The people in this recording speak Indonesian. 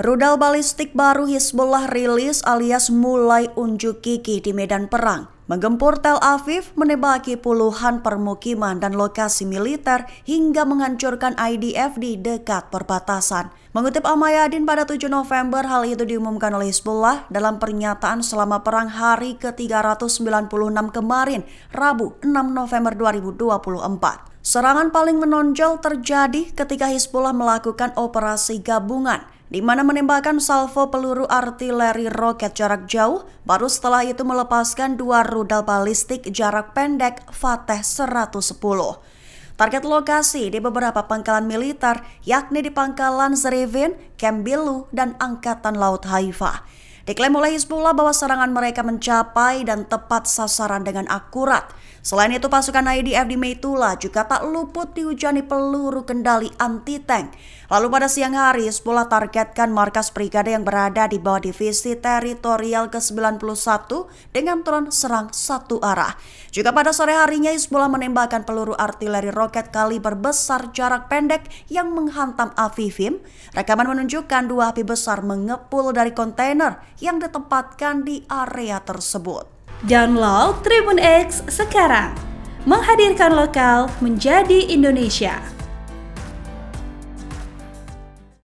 Rudal balistik baru Hizbullah rilis alias mulai unjuk gigi di medan perang. Menggempur Tel Aviv, menembaki puluhan permukiman dan lokasi militer hingga menghancurkan IDF di dekat perbatasan. Mengutip Amayadin pada 7 November, hal itu diumumkan oleh Hizbullah dalam pernyataan selama perang hari ke-396 kemarin, Rabu 6 November 2024. Serangan paling menonjol terjadi ketika Hizbullah melakukan operasi gabungan di mana menembakkan salvo peluru artileri roket jarak jauh, baru setelah itu melepaskan dua rudal balistik jarak pendek Fateh 110. Target lokasi di beberapa pangkalan militer, yakni di pangkalan Zrevin, Kembilu, dan Angkatan Laut Haifa. Diklaim oleh Hizbullah bahwa serangan mereka mencapai dan tepat sasaran dengan akurat. Selain itu pasukan IDF di Meitula juga tak luput dihujani peluru kendali anti-tank. Lalu pada siang hari Hizbullah targetkan markas brigade yang berada di bawah divisi teritorial ke-91 dengan turun serang satu arah. Juga pada sore harinya Hizbullah menembakkan peluru artileri roket kaliber besar jarak pendek yang menghantam Afifim. Rekaman menunjukkan dua api besar mengepul dari kontainer yang ditempatkan di area tersebut. Download Tribun X sekarang, menghadirkan lokal menjadi Indonesia.